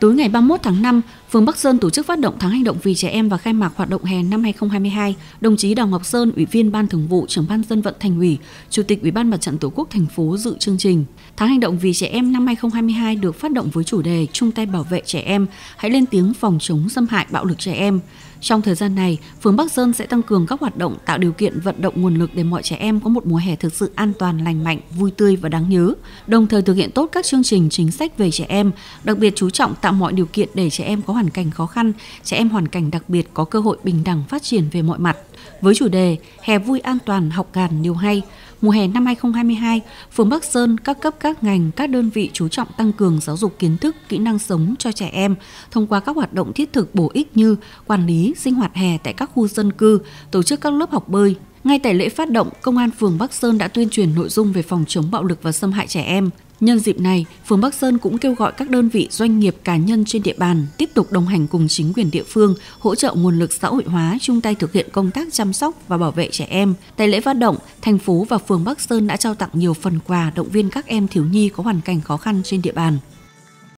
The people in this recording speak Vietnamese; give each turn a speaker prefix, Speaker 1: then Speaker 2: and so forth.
Speaker 1: Tối ngày 31 tháng 5, phường Bắc Sơn tổ chức phát động tháng hành động vì trẻ em và khai mạc hoạt động hè năm 2022. Đồng chí Đào Ngọc Sơn, Ủy viên Ban Thường vụ, Trưởng ban Dân vận Thành ủy, Chủ tịch Ủy ban Mặt trận Tổ quốc thành phố dự chương trình. Tháng hành động vì trẻ em năm 2022 được phát động với chủ đề chung tay bảo vệ trẻ em, hãy lên tiếng phòng chống xâm hại bạo lực trẻ em. Trong thời gian này, phường Bắc Sơn sẽ tăng cường các hoạt động tạo điều kiện vận động nguồn lực để mọi trẻ em có một mùa hè thực sự an toàn, lành mạnh, vui tươi và đáng nhớ. Đồng thời thực hiện tốt các chương trình chính sách về trẻ em, đặc biệt chú trọng tạo mọi điều kiện để trẻ em có hoàn cảnh khó khăn, trẻ em hoàn cảnh đặc biệt có cơ hội bình đẳng phát triển về mọi mặt. Với chủ đề Hè vui an toàn học ngàn điều hay, mùa hè năm 2022, phường Bắc Sơn, các cấp các ngành, các đơn vị chú trọng tăng cường giáo dục kiến thức, kỹ năng sống cho trẻ em thông qua các hoạt động thiết thực bổ ích như quản lý sinh hoạt hè tại các khu dân cư, tổ chức các lớp học bơi, ngay tại lễ phát động, Công an phường Bắc Sơn đã tuyên truyền nội dung về phòng chống bạo lực và xâm hại trẻ em. Nhân dịp này, phường Bắc Sơn cũng kêu gọi các đơn vị, doanh nghiệp, cá nhân trên địa bàn tiếp tục đồng hành cùng chính quyền địa phương, hỗ trợ nguồn lực xã hội hóa, chung tay thực hiện công tác chăm sóc và bảo vệ trẻ em. Tại lễ phát động, thành phố và phường Bắc Sơn đã trao tặng nhiều phần quà động viên các em thiếu nhi có hoàn cảnh khó khăn trên địa bàn.